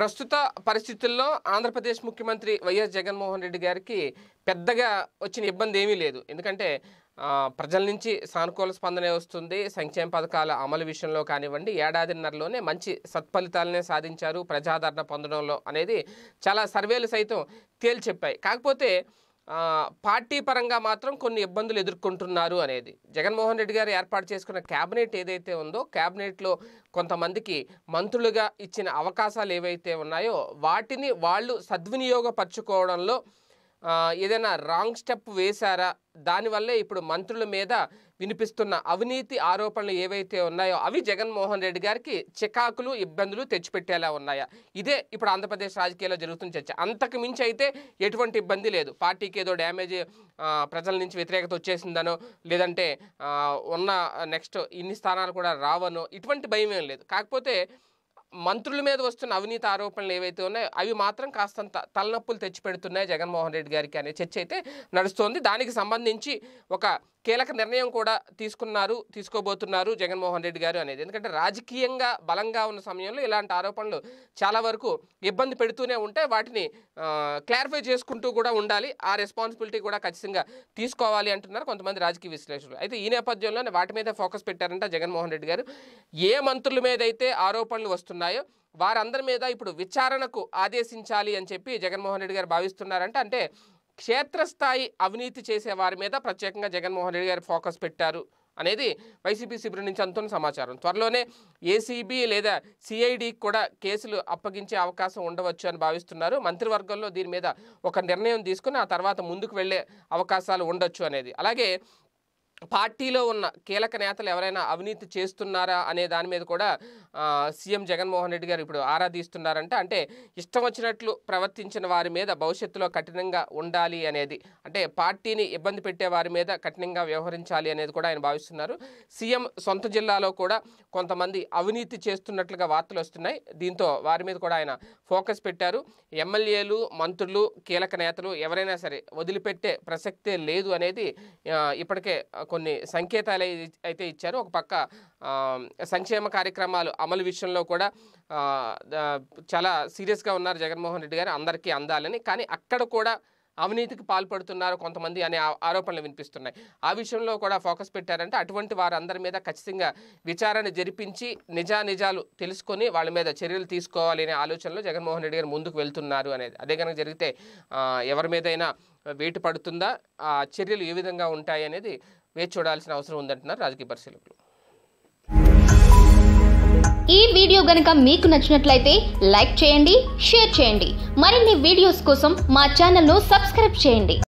ప్రస్తుత పరిస్థితుల్లో ఆంధ్రప్రదేశ్ ముఖ్యమంత్రి వైఎస్ జగన్మోహన్ రెడ్డి గారికి పెద్దగా వచ్చిన ఇబ్బంది ఏమీ లేదు ఎందుకంటే ప్రజల నుంచి సానుకూల స్పందనే వస్తుంది సంక్షేమ పథకాల అమలు విషయంలో కానివ్వండి ఏడాదిన్నరలోనే మంచి సత్ఫలితాలనే సాధించారు ప్రజాదరణ పొందడంలో అనేది చాలా సర్వేలు సైతం తేల్చెప్పాయి కాకపోతే పార్టీ పరంగా మాత్రం కొన్ని ఇబ్బందులు ఎదుర్కొంటున్నారు అనేది జగన్మోహన్ రెడ్డి గారు ఏర్పాటు చేసుకున్న క్యాబినెట్ ఏదైతే ఉందో క్యాబినెట్లో కొంతమందికి మంత్రులుగా ఇచ్చిన అవకాశాలు ఏవైతే ఉన్నాయో వాటిని వాళ్ళు సద్వినియోగపరచుకోవడంలో ఏదైనా రాంగ్ స్టెప్ వేశారా దానివల్లే ఇప్పుడు మంత్రుల మీద వినిపిస్తున్న అవినీతి ఆరోపణలు ఏవైతే ఉన్నాయో అవి జగన్మోహన్ రెడ్డి గారికి చికాకులు ఇబ్బందులు తెచ్చిపెట్టేలా ఉన్నాయా ఇదే ఇప్పుడు ఆంధ్రప్రదేశ్ రాజకీయాల్లో జరుగుతున్న చర్చ అంతకు మించి అయితే ఎటువంటి ఇబ్బంది లేదు పార్టీకి ఏదో డ్యామేజ్ ప్రజల నుంచి వ్యతిరేకత వచ్చేసిందనో లేదంటే ఉన్న నెక్స్ట్ ఇన్ని స్థానాలు కూడా రావనో ఇటువంటి భయం ఏం లేదు కాకపోతే మంత్రుల మీద వస్తున్న అవినీతి ఆరోపణలు ఏవైతే ఉన్నాయో అవి మాత్రం కాస్తంత తలనొప్పులు తెచ్చిపెడుతున్నాయి జగన్మోహన్ రెడ్డి గారికి అనే చర్చ అయితే నడుస్తోంది దానికి సంబంధించి ఒక కీలక నిర్ణయం కూడా తీసుకున్నారు తీసుకోబోతున్నారు జగన్మోహన్ రెడ్డి గారు అనేది ఎందుకంటే రాజకీయంగా బలంగా ఉన్న సమయంలో ఇలాంటి ఆరోపణలు చాలా వరకు ఇబ్బంది పెడుతూనే ఉంటే వాటిని క్లారిఫై చేసుకుంటూ కూడా ఉండాలి ఆ రెస్పాన్సిబిలిటీ కూడా ఖచ్చితంగా తీసుకోవాలి అంటున్నారు కొంతమంది రాజకీయ విశ్లేషకులు అయితే ఈ నేపథ్యంలోనే వాటి మీద ఫోకస్ పెట్టారంట జగన్మోహన్ రెడ్డి గారు ఏ మంత్రుల మీద అయితే ఆరోపణలు వస్తున్నాయో వారందరి మీద ఇప్పుడు విచారణకు ఆదేశించాలి అని చెప్పి జగన్మోహన్ రెడ్డి గారు భావిస్తున్నారంటే అంటే క్షేత్రస్థాయి అవినీతి చేసే వారి మీద ప్రత్యేకంగా జగన్మోహన్ రెడ్డి గారు ఫోకస్ పెట్టారు అనేది వైసీపీ శిబిరం నుంచి అంతున్న సమాచారం త్వరలోనే ఏసీబీ లేదా సిఐడికి కూడా కేసులు అప్పగించే అవకాశం ఉండవచ్చు అని భావిస్తున్నారు మంత్రివర్గంలో దీని మీద ఒక నిర్ణయం తీసుకుని ఆ తర్వాత ముందుకు వెళ్లే అవకాశాలు ఉండొచ్చు అనేది అలాగే పార్టీలో ఉన్న కీలక నేతలు ఎవరైనా అవినీతి చేస్తున్నారా అనే దాని మీద కూడా సీఎం జగన్మోహన్ రెడ్డి గారు ఇప్పుడు ఆరా అంటే ఇష్టం వచ్చినట్లు ప్రవర్తించిన వారి మీద భవిష్యత్తులో కఠినంగా ఉండాలి అనేది అంటే పార్టీని ఇబ్బంది పెట్టే వారి మీద కఠినంగా వ్యవహరించాలి అనేది కూడా ఆయన భావిస్తున్నారు సీఎం సొంత జిల్లాలో కూడా కొంతమంది అవినీతి చేస్తున్నట్లుగా వార్తలు వస్తున్నాయి దీంతో వారి మీద కూడా ఆయన ఫోకస్ పెట్టారు ఎమ్మెల్యేలు మంత్రులు కీలక నేతలు ఎవరైనా సరే వదిలిపెట్టే ప్రసక్తే లేదు అనేది ఇప్పటికే కొన్ని సంకేతాలు అయితే ఇచ్చారు ఒక పక్క సంక్షేమ కార్యక్రమాలు అమలు విషయంలో కూడా చాలా సీరియస్గా ఉన్నారు జగన్మోహన్ రెడ్డి గారు అందరికీ అందాలని కానీ అక్కడ కూడా అవినీతికి పాల్పడుతున్నారు కొంతమంది అనే ఆరోపణలు వినిపిస్తున్నాయి ఆ విషయంలో కూడా ఫోకస్ పెట్టారంటే అటువంటి వారందరి మీద ఖచ్చితంగా విచారణ జరిపించి నిజానిజాలు తెలుసుకొని వాళ్ళ మీద చర్యలు తీసుకోవాలి అనే ఆలోచనలో జగన్మోహన్ రెడ్డి గారు ముందుకు వెళ్తున్నారు అనేది అదే కనుక జరిగితే ఎవరి మీదైనా వేటు పడుతుందా ఆ చర్యలు ఏ విధంగా ఉంటాయి అనేది వేచి చూడాల్సిన అవసరం ఉందంటున్నారు రాజకీయ పరిశీలకులు ఈ వీడియో గనుక మీకు నచ్చినట్లయితే లైక్ చేయండి షేర్ చేయండి మరిన్ని వీడియోస్ కోసం మా ఛానల్ను సబ్స్క్రైబ్ చేయండి